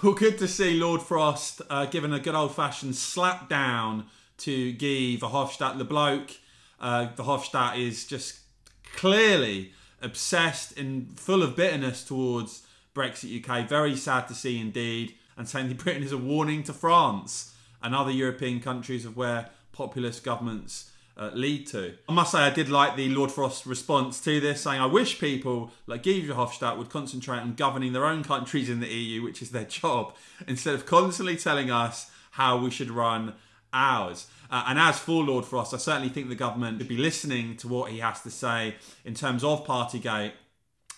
Well, good to see Lord Frost uh, giving a good old-fashioned slap down to Guy Verhofstadt. The bloke, uh, Verhofstadt is just clearly obsessed and full of bitterness towards Brexit UK. Very sad to see indeed. And saying Britain is a warning to France and other European countries of where populist governments uh, lead to. I must say I did like the Lord Frost response to this, saying I wish people like Guy Verhofstadt would concentrate on governing their own countries in the EU, which is their job, instead of constantly telling us how we should run ours. Uh, and as for Lord Frost, I certainly think the government should be listening to what he has to say in terms of Partygate.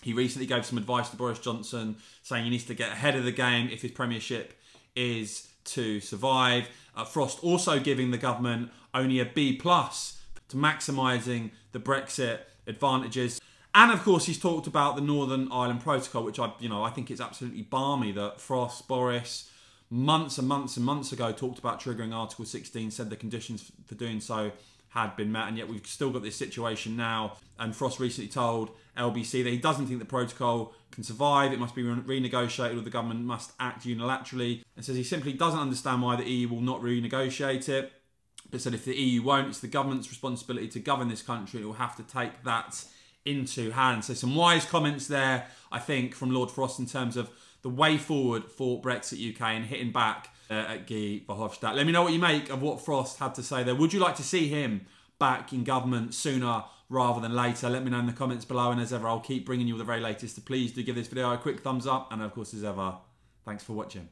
He recently gave some advice to Boris Johnson, saying he needs to get ahead of the game if his premiership is to survive. Uh, Frost also giving the government only a B plus to maximising the Brexit advantages. And of course, he's talked about the Northern Ireland Protocol, which I, you know, I think it's absolutely balmy that Frost, Boris, months and months and months ago, talked about triggering Article 16, said the conditions for doing so had been met, and yet we've still got this situation now. And Frost recently told LBC that he doesn't think the protocol can survive, it must be re- renegotiated, or the government must act unilaterally, and says he simply doesn't understand why the EU will not renegotiate it. But said if the EU won't, it's the government's responsibility to govern this country, and it will have to take that into hand. So, some wise comments there, I think, from Lord Frost in terms of the way forward for Brexit UK and hitting back uh, at Guy Verhofstadt. Let me know what you make of what Frost had to say there. Would you like to see him back in government sooner rather than later? Let me know in the comments below. And as ever, I'll keep bringing you the very latest. So please do give this video a quick thumbs up. And of course, as ever, thanks for watching.